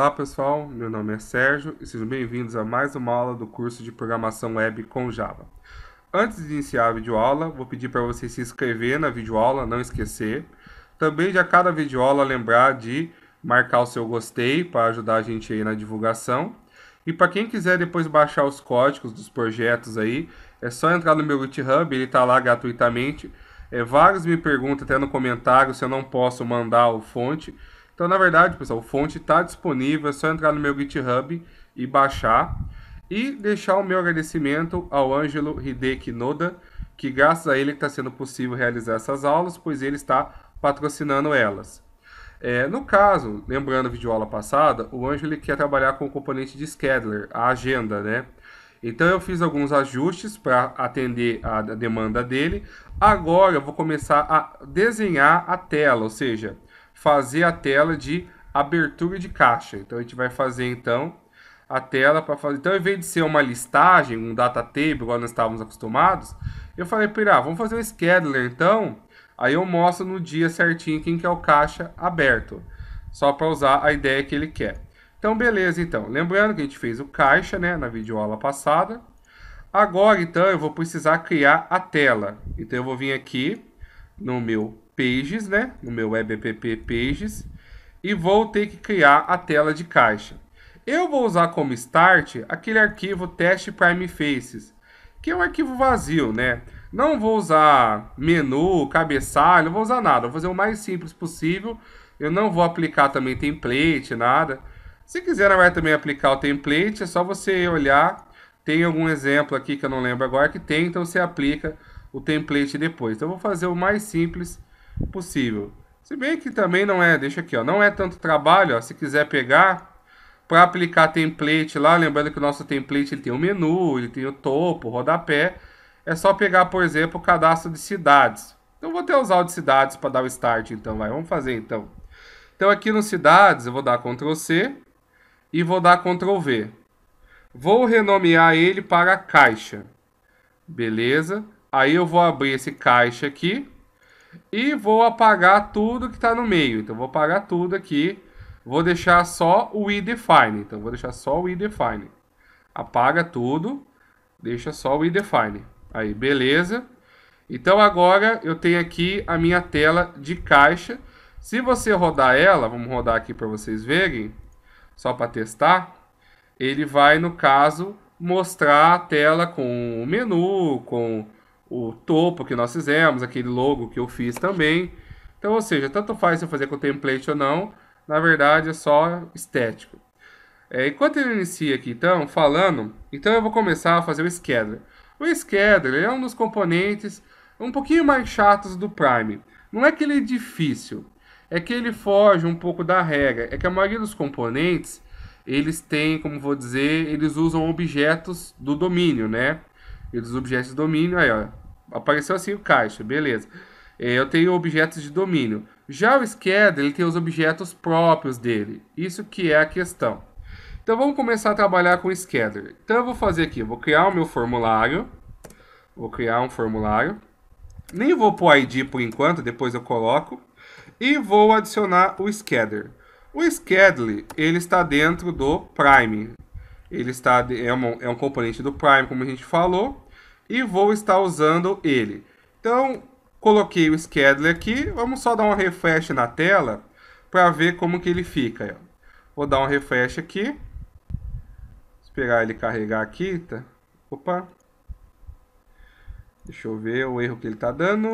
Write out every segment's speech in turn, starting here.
Olá pessoal, meu nome é Sérgio e sejam bem-vindos a mais uma aula do curso de Programação Web com Java. Antes de iniciar a videoaula, vou pedir para você se inscrever na videoaula, não esquecer. Também já cada videoaula lembrar de marcar o seu gostei para ajudar a gente aí na divulgação. E para quem quiser depois baixar os códigos dos projetos aí, é só entrar no meu GitHub, ele está lá gratuitamente. É, vários me perguntam até no comentário se eu não posso mandar o fonte. Então, na verdade, pessoal, o fonte está disponível, é só entrar no meu GitHub e baixar. E deixar o meu agradecimento ao Ângelo Hideki Noda, que graças a ele está sendo possível realizar essas aulas, pois ele está patrocinando elas. É, no caso, lembrando a videoaula passada, o Ângelo quer trabalhar com o componente de scheduler, a agenda, né? Então eu fiz alguns ajustes para atender a demanda dele. Agora eu vou começar a desenhar a tela, ou seja, fazer a tela de abertura de caixa. Então a gente vai fazer então a tela para fazer. Então, em vez de ser uma listagem, um data table, igual nós estávamos acostumados, eu falei para ah, vamos fazer um scheduler então. Aí eu mostro no dia certinho quem que é o caixa aberto, só para usar a ideia que ele quer. Então, beleza, então. Lembrando que a gente fez o caixa, né, na videoaula passada. Agora, então, eu vou precisar criar a tela. Então, eu vou vir aqui no meu Pages, né? No meu app Pages. E vou ter que criar a tela de caixa. Eu vou usar como start aquele arquivo teste prime faces, que é um arquivo vazio, né? Não vou usar menu, cabeçalho, não vou usar nada. Vou fazer o mais simples possível. Eu não vou aplicar também template, nada. Se quiser, vai também aplicar o template, é só você olhar. Tem algum exemplo aqui que eu não lembro agora que tem, então você aplica o template depois. Então, eu vou fazer o mais simples possível. Se bem que também não é, deixa aqui, ó, não é tanto trabalho, ó, se quiser pegar para aplicar template lá, lembrando que o nosso template ele tem o menu, ele tem o topo, o rodapé, é só pegar, por exemplo, o cadastro de cidades. Então vou até usar o de cidades para dar o start então, vai, vamos fazer então. Então aqui no cidades eu vou dar Ctrl C e vou dar Ctrl V. Vou renomear ele para caixa. Beleza? Aí eu vou abrir esse caixa aqui e vou apagar tudo que está no meio. Então, vou apagar tudo aqui. Vou deixar só o define. Então, vou deixar só o define. Apaga tudo. Deixa só o define. Aí, beleza. Então, agora eu tenho aqui a minha tela de caixa. Se você rodar ela, vamos rodar aqui para vocês verem, só para testar. Ele vai, no caso, mostrar a tela com o menu, com o topo que nós fizemos, aquele logo que eu fiz também. Então, ou seja, tanto faz se eu fazer com o template ou não, na verdade é só estético. É, enquanto ele inicia aqui, então, falando, então eu vou começar a fazer o scheduler. O scheduler é um dos componentes um pouquinho mais chatos do Prime. Não é que ele é difícil, é que ele foge um pouco da regra. É que a maioria dos componentes, eles têm, como vou dizer, eles usam objetos do domínio, né? E dos objetos do domínio, aí ó, apareceu assim o caixa, beleza. É, eu tenho objetos de domínio. Já o scheduler ele tem os objetos próprios dele. Isso que é a questão. Então vamos começar a trabalhar com o Scatter. Então eu vou fazer aqui, vou criar o meu formulário. Vou criar um formulário. Nem vou pôr ID por enquanto, depois eu coloco. E vou adicionar o scheduler O Schedule, ele está dentro do Prime. Ele está, é, um, é um componente do Prime, como a gente falou e vou estar usando ele. Então, coloquei o Scheduler aqui, vamos só dar um refresh na tela para ver como que ele fica. Vou dar um refresh aqui, esperar ele carregar aqui, tá? Opa! Deixa eu ver o erro que ele está dando.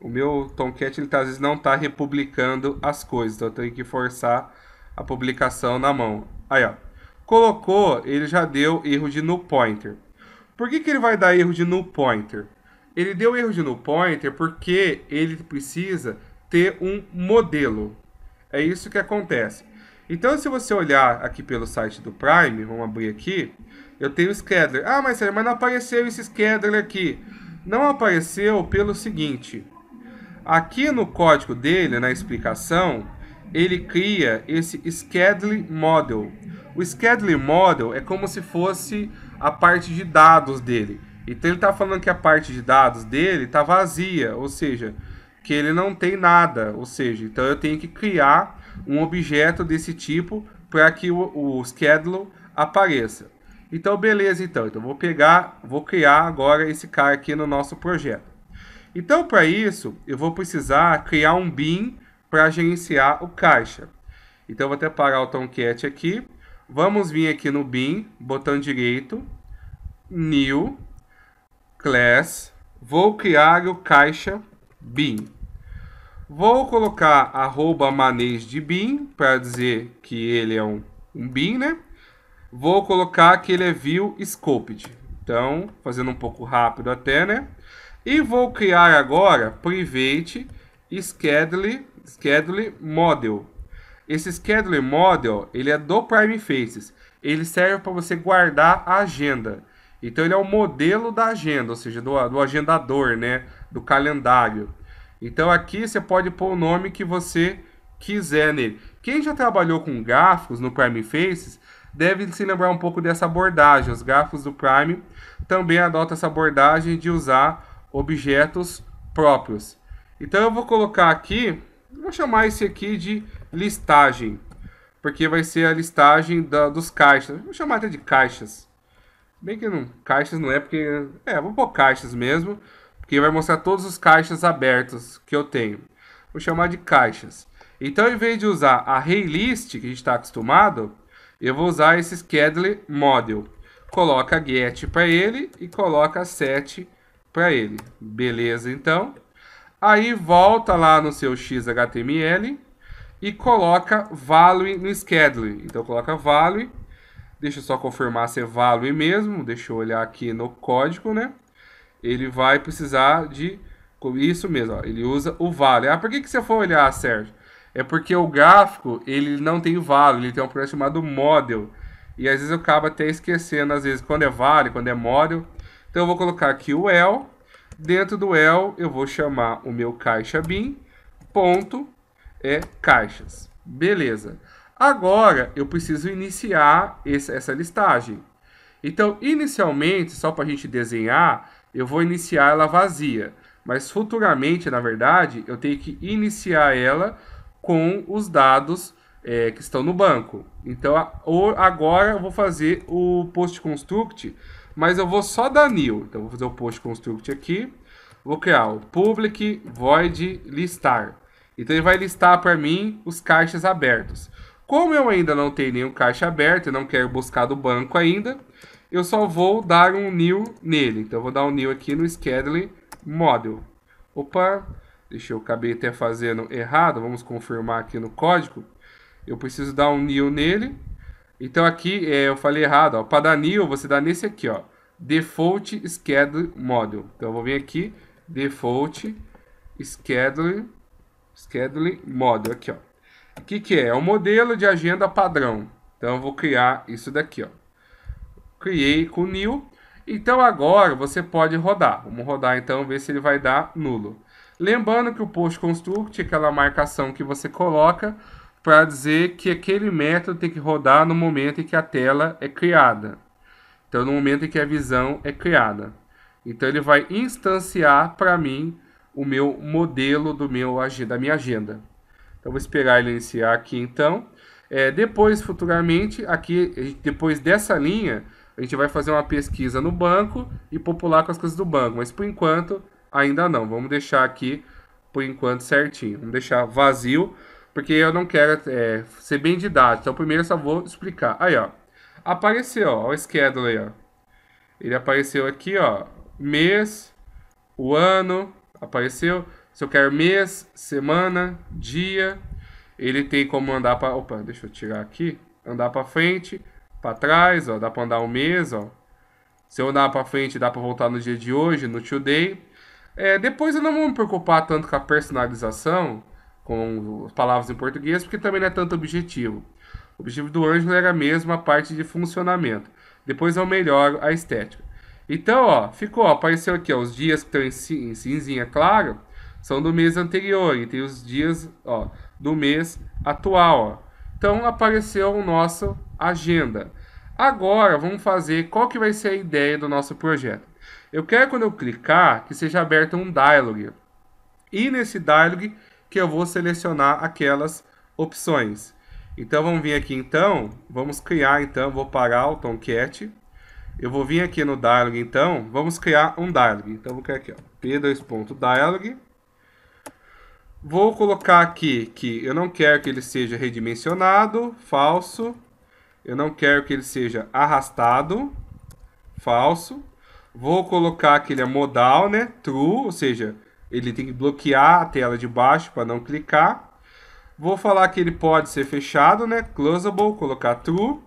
O meu Tomcat, ele tá, às vezes não está republicando as coisas, então eu tenho que forçar a publicação na mão. Aí, ó. Colocou, ele já deu erro de no pointer. Por que, que ele vai dar erro de null pointer? Ele deu erro de null pointer porque ele precisa ter um modelo. É isso que acontece. Então, se você olhar aqui pelo site do Prime, vamos abrir aqui, eu tenho o scheduler. Ah, mas, mas não apareceu esse scheduler aqui. Não apareceu pelo seguinte. Aqui no código dele, na explicação, ele cria esse scheduling model. O Scheduling Model é como se fosse a parte de dados dele. Então ele está falando que a parte de dados dele está vazia, ou seja, que ele não tem nada. Ou seja, então eu tenho que criar um objeto desse tipo para que o, o schedule apareça. Então beleza, então. Então vou pegar, vou criar agora esse cara aqui no nosso projeto. Então para isso eu vou precisar criar um bin para gerenciar o caixa. Então vou até parar o Tomcat aqui Vamos vir aqui no bin, botão direito, new, class, vou criar o caixa bin. Vou colocar arroba manês de BIM, para dizer que ele é um, um bin, né? Vou colocar que ele é view scoped. Então, fazendo um pouco rápido até, né? E vou criar agora private schedule, schedule model. Esse Scheduler Model, ele é do Prime Faces. Ele serve para você guardar a agenda. Então ele é o modelo da agenda, ou seja, do, do agendador, né? Do calendário. Então aqui você pode pôr o nome que você quiser nele. Quem já trabalhou com gráficos no Prime Faces deve se lembrar um pouco dessa abordagem. Os gráficos do Prime também adotam essa abordagem de usar objetos próprios. Então eu vou colocar aqui, vou chamar esse aqui de listagem, porque vai ser a listagem da, dos caixas. Vou chamar até de caixas. Bem que não, caixas não é, porque. É, vou pôr caixas mesmo, porque vai mostrar todos os caixas abertos que eu tenho. Vou chamar de caixas. Então, em vez de usar a ReList que a gente está acostumado, eu vou usar esse Schedule Model. Coloca get para ele e coloca set para ele. Beleza, então. Aí volta lá no seu XHTML e coloca value no schedule. Então coloca value. Deixa eu só confirmar se é value mesmo. Deixa eu olhar aqui no código, né? Ele vai precisar de isso mesmo, ó, ele usa o value. Ah, por que que você for olhar, Sérgio? É porque o gráfico, ele não tem value, ele tem um programa chamado model. E às vezes eu acabo até esquecendo, às vezes, quando é value, quando é model. Então eu vou colocar aqui o el. Dentro do el, eu vou chamar o meu caixa bin, ponto, é caixas. Beleza. Agora eu preciso iniciar esse, essa listagem. Então, inicialmente, só para a gente desenhar, eu vou iniciar ela vazia. Mas futuramente, na verdade, eu tenho que iniciar ela com os dados é, que estão no banco. Então, agora eu vou fazer o post construct, mas eu vou só dar new. Então, vou fazer o post construct aqui. Vou criar o public void listar. Então ele vai listar para mim os caixas abertos. Como eu ainda não tenho nenhum caixa aberto e não quero buscar do banco ainda, eu só vou dar um new nele. Então eu vou dar um new aqui no Scheduling Model. Opa, deixa eu acabei até fazendo errado, vamos confirmar aqui no código. Eu preciso dar um new nele. Então aqui é, eu falei errado, para dar new você dá nesse aqui, ó, Default Schedule Model. Então eu vou vir aqui, Default Schedule Scheduling Model aqui, ó. O que, que é? É um modelo de agenda padrão. Então, eu vou criar isso daqui, ó. Criei com new. Então, agora você pode rodar. Vamos rodar, então, ver se ele vai dar nulo. Lembrando que o post construct é aquela marcação que você coloca para dizer que aquele método tem que rodar no momento em que a tela é criada. Então, no momento em que a visão é criada. Então, ele vai instanciar para mim o meu modelo do meu, da minha agenda. Então, vou esperar ele iniciar aqui, então. É, depois, futuramente, aqui, depois dessa linha, a gente vai fazer uma pesquisa no banco e popular com as coisas do banco. Mas, por enquanto, ainda não. Vamos deixar aqui, por enquanto, certinho. Vamos deixar vazio, porque eu não quero é, ser bem didático. Então, primeiro, eu só vou explicar. Aí, ó. Apareceu, ó, o schedule aí, ó. Ele apareceu aqui, ó. Mês, o ano, apareceu. Se eu quero mês, semana, dia, ele tem como andar para. Opa, deixa eu tirar aqui. Andar para frente, para trás, ó. Dá para andar um mês, ó. Se eu andar para frente, dá para voltar no dia de hoje, no today. É, depois eu não vou me preocupar tanto com a personalização, com palavras em português, porque também não é tanto objetivo. O objetivo do Ângelo era mesmo a parte de funcionamento. Depois eu melhoro a estética. Então, ó, ficou, apareceu aqui, ó, os dias que estão em, em cinzinha é claro são do mês anterior e tem os dias, ó, do mês atual, ó. Então, apareceu o nosso agenda. Agora, vamos fazer qual que vai ser a ideia do nosso projeto. Eu quero, quando eu clicar, que seja aberto um dialog. E nesse dialog que eu vou selecionar aquelas opções. Então, vamos vir aqui, então, vamos criar, então, vou parar o Tomcat eu vou vir aqui no dialog, então. Vamos criar um dialog. Então, vou criar aqui, ó, p2.dialog. Vou colocar aqui que eu não quero que ele seja redimensionado, falso. Eu não quero que ele seja arrastado, falso. Vou colocar que ele é modal, né? True, ou seja, ele tem que bloquear a tela de baixo para não clicar. Vou falar que ele pode ser fechado, né? Closable, colocar true.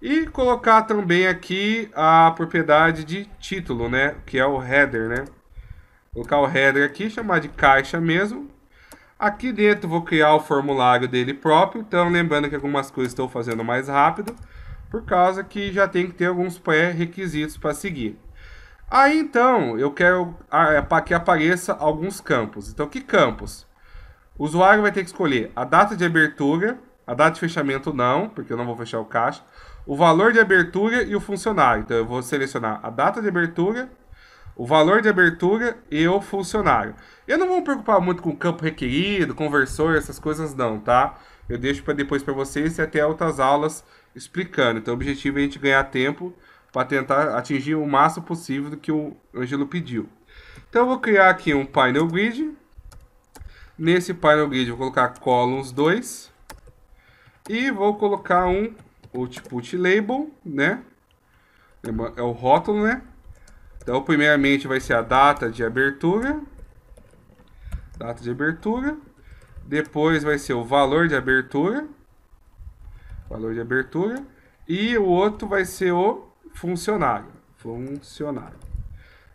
E colocar também aqui a propriedade de título, né? Que é o header, né? Colocar o header aqui, chamar de caixa mesmo. Aqui dentro vou criar o formulário dele próprio. Então, lembrando que algumas coisas estou fazendo mais rápido. Por causa que já tem que ter alguns pré-requisitos para seguir. Aí, então, eu quero para que apareça alguns campos. Então, que campos? O usuário vai ter que escolher a data de abertura, a data de fechamento não, porque eu não vou fechar o caixa o valor de abertura e o funcionário. Então, eu vou selecionar a data de abertura, o valor de abertura e o funcionário. Eu não vou me preocupar muito com campo requerido, conversor, essas coisas não, tá? Eu deixo para depois para vocês e até outras aulas explicando. Então, o objetivo é a gente ganhar tempo para tentar atingir o máximo possível do que o Angelo pediu. Então, eu vou criar aqui um panel grid. Nesse panel grid, vou colocar columns 2 e vou colocar um output label, né? É o rótulo, né? Então, primeiramente vai ser a data de abertura. Data de abertura. Depois vai ser o valor de abertura. Valor de abertura. E o outro vai ser o funcionário. Funcionário.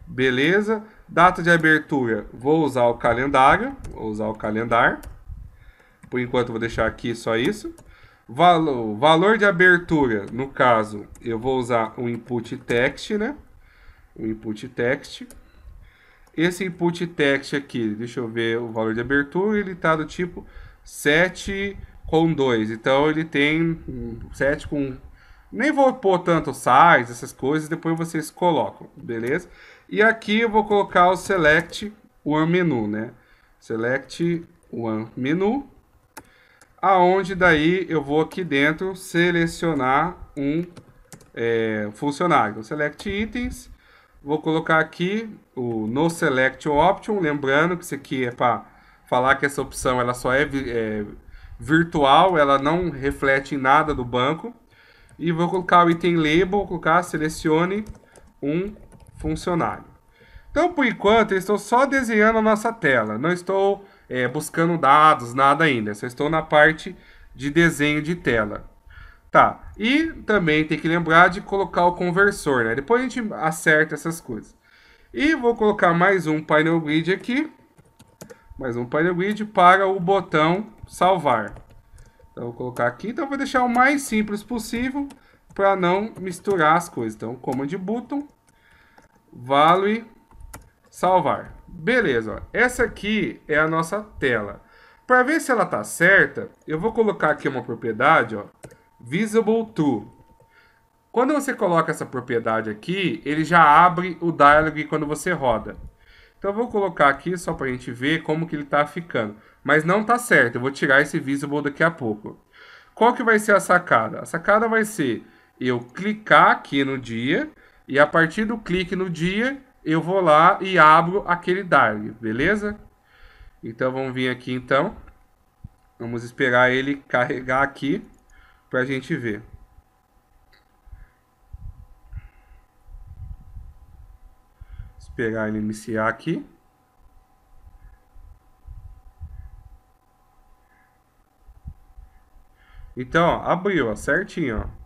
Beleza? Data de abertura, vou usar o calendário. Vou usar o calendário. Por enquanto vou deixar aqui só isso. Valor, valor de abertura, no caso, eu vou usar o input text, né? O input text. Esse input text aqui, deixa eu ver o valor de abertura, ele está do tipo 7 com 2. Então ele tem 7 com... Nem vou pôr tanto size, essas coisas, depois vocês colocam, beleza? E aqui eu vou colocar o select one menu, né? Select one menu aonde daí eu vou aqui dentro selecionar um é, funcionário. Select itens, vou colocar aqui o no select option, lembrando que isso aqui é para falar que essa opção ela só é, é virtual, ela não reflete em nada do banco. E vou colocar o item label, colocar selecione um funcionário. Então, por enquanto, eu estou só desenhando a nossa tela. Não estou é, buscando dados, nada ainda. Só estou na parte de desenho de tela. Tá, e também tem que lembrar de colocar o conversor, né? Depois a gente acerta essas coisas. E vou colocar mais um painel grid aqui. Mais um painel grid para o botão salvar. Então vou colocar aqui, então vou deixar o mais simples possível para não misturar as coisas. Então command button, value, salvar. Beleza, ó. essa aqui é a nossa tela. Para ver se ela tá certa, eu vou colocar aqui uma propriedade, ó, visible to. Quando você coloca essa propriedade aqui, ele já abre o dialog quando você roda. Então eu vou colocar aqui só para a gente ver como que ele está ficando. Mas não está certo, eu vou tirar esse visible daqui a pouco. Qual que vai ser a sacada? A sacada vai ser eu clicar aqui no dia e a partir do clique no dia eu vou lá e abro aquele Dark, beleza? Então vamos vir aqui então. Vamos esperar ele carregar aqui para a gente ver. Esperar ele iniciar aqui. Então, ó, abriu, ó, certinho, ó.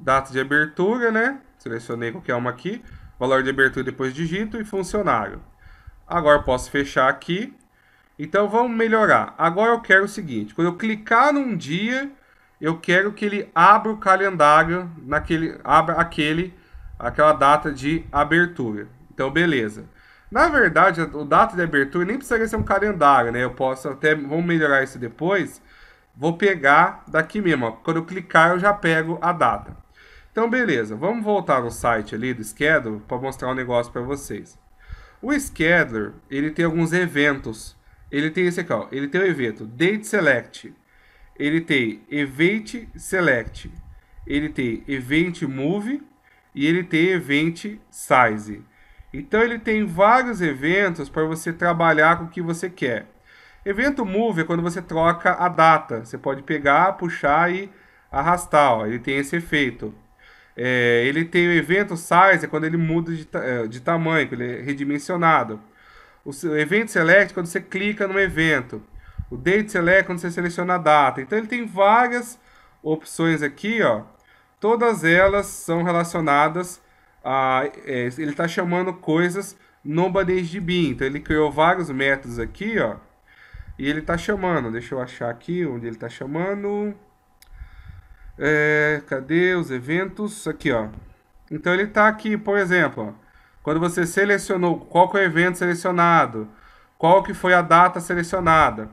Data de abertura, né? Selecionei qualquer uma aqui valor de abertura depois digito e funcionário. Agora posso fechar aqui. Então vamos melhorar. Agora eu quero o seguinte, quando eu clicar num dia, eu quero que ele abra o calendário naquele abra aquele aquela data de abertura. Então beleza. Na verdade, o data de abertura nem precisaria ser um calendário, né? Eu posso até vamos melhorar isso depois. Vou pegar daqui mesmo, ó. quando eu clicar eu já pego a data. Então, beleza. Vamos voltar no site ali do Scheduler para mostrar um negócio para vocês. O Scheduler, ele tem alguns eventos. Ele tem esse aqui, ó. Ele tem o evento Date Select. Ele tem Event Select. Ele tem Event Move. E ele tem Event Size. Então, ele tem vários eventos para você trabalhar com o que você quer. Evento Move é quando você troca a data. Você pode pegar, puxar e arrastar. Ó. Ele tem esse efeito. É, ele tem o evento size quando ele muda de, é, de tamanho, ele é redimensionado. O evento select é quando você clica no evento. O date select é quando você seleciona a data. Então ele tem várias opções aqui, ó. Todas elas são relacionadas a é, ele está chamando coisas no de Então ele criou vários métodos aqui, ó. E ele está chamando. Deixa eu achar aqui onde ele está chamando. É, cadê os eventos? Aqui, ó. Então ele tá aqui, por exemplo, ó, quando você selecionou qual que é o evento selecionado, qual que foi a data selecionada.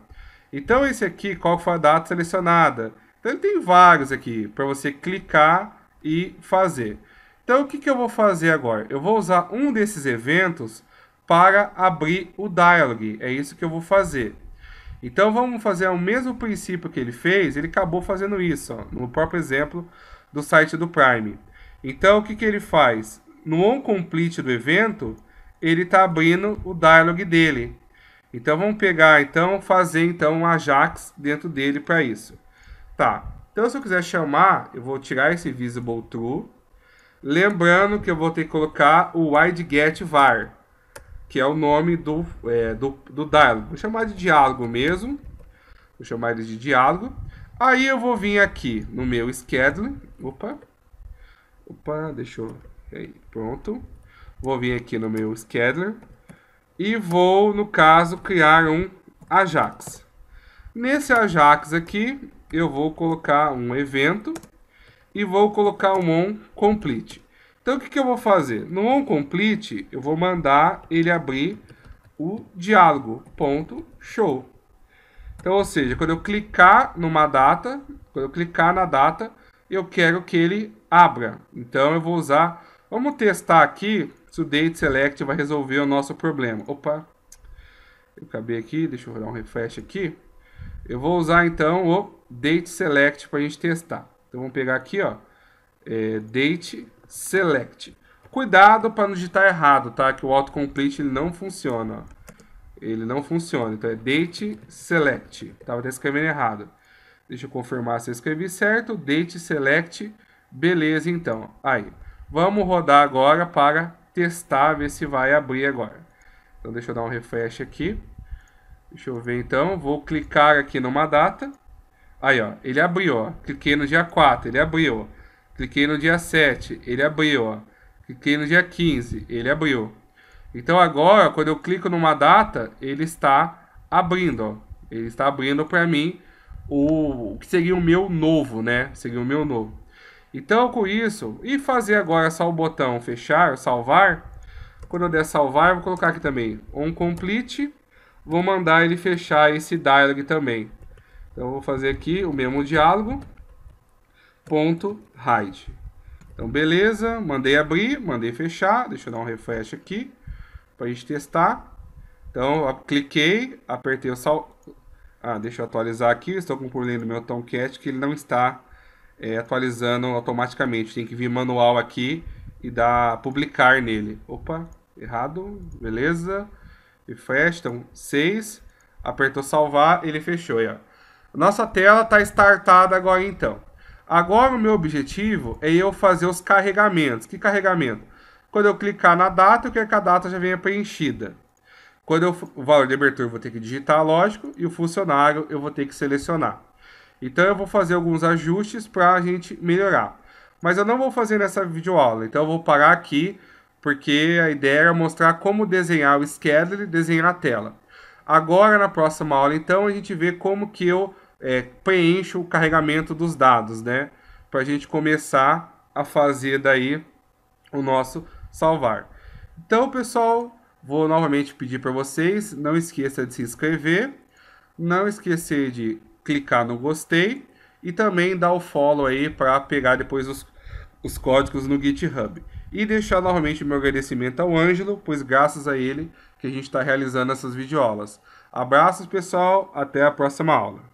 Então esse aqui, qual que foi a data selecionada. Então ele tem vários aqui para você clicar e fazer. Então o que, que eu vou fazer agora? Eu vou usar um desses eventos para abrir o dialog. É isso que eu vou fazer. Então vamos fazer o mesmo princípio que ele fez, ele acabou fazendo isso, ó, no próprio exemplo do site do Prime. Então o que, que ele faz? No onComplete do evento, ele está abrindo o dialog dele. Então vamos pegar, então, fazer então um Ajax dentro dele para isso. Tá, então se eu quiser chamar, eu vou tirar esse visible true, lembrando que eu vou ter que colocar o wide get var que é o nome do, é, do, do diálogo. Vou chamar de diálogo mesmo. Vou chamar ele de diálogo. Aí eu vou vir aqui no meu schedule. Opa. Opa, deixa eu... Aí, pronto. Vou vir aqui no meu scheduler. E vou, no caso, criar um Ajax. Nesse Ajax aqui, eu vou colocar um evento. E vou colocar um on complete. Então o que, que eu vou fazer? No onComplete, eu vou mandar ele abrir o diálogo ponto show. Então, ou seja, quando eu clicar numa data, quando eu clicar na data, eu quero que ele abra. Então eu vou usar, vamos testar aqui se o date select vai resolver o nosso problema. Opa. Eu acabei aqui, deixa eu dar um refresh aqui. Eu vou usar então o date select para a gente testar. Então vamos pegar aqui, ó, é, date select. Cuidado para não digitar errado, tá? Que o autocomplete ele não funciona. Ele não funciona. Então é date select. Tava até escrevendo errado. Deixa eu confirmar se eu escrevi certo. Date select. Beleza, então. Aí. Vamos rodar agora para testar, ver se vai abrir agora. Então deixa eu dar um refresh aqui. Deixa eu ver então. Vou clicar aqui numa data. Aí, ó. Ele abriu, ó. Cliquei no dia 4. Ele abriu. Cliquei no dia 7, ele abriu, ó. Cliquei no dia 15, ele abriu. Então agora, quando eu clico numa data, ele está abrindo, ó. Ele está abrindo para mim o, o que seria o meu novo, né? Seria o meu novo. Então, com isso, e fazer agora só o botão fechar, salvar. Quando eu der salvar, vou colocar aqui também um complete. Vou mandar ele fechar esse dialog também. Então, vou fazer aqui o mesmo diálogo. .hide. Então, beleza, mandei abrir, mandei fechar, deixa eu dar um refresh aqui para a gente testar. Então, eu cliquei, apertei o sal... Ah, deixa eu atualizar aqui, estou com um problema do meu Tomcat que ele não está é, atualizando automaticamente. Tem que vir manual aqui e dar publicar nele. Opa, errado, beleza. Refresh, então 6. Apertou salvar, ele fechou. Aí, ó. Nossa tela está startada agora então. Agora o meu objetivo é eu fazer os carregamentos. Que carregamento? Quando eu clicar na data, eu quero que a data já venha preenchida. Quando eu, o valor de abertura eu vou ter que digitar, lógico, e o funcionário eu vou ter que selecionar. Então eu vou fazer alguns ajustes para a gente melhorar. Mas eu não vou fazer nessa videoaula, então eu vou parar aqui, porque a ideia era mostrar como desenhar o scheduler e desenhar a tela. Agora, na próxima aula, então, a gente vê como que eu é, preencha o carregamento dos dados, né? Para a gente começar a fazer daí o nosso salvar. Então, pessoal, vou novamente pedir para vocês, não esqueça de se inscrever, não esquecer de clicar no gostei e também dar o follow aí para pegar depois os, os códigos no GitHub. E deixar novamente meu agradecimento ao Ângelo, pois graças a ele que a gente está realizando essas videoaulas. Abraços, pessoal, até a próxima aula.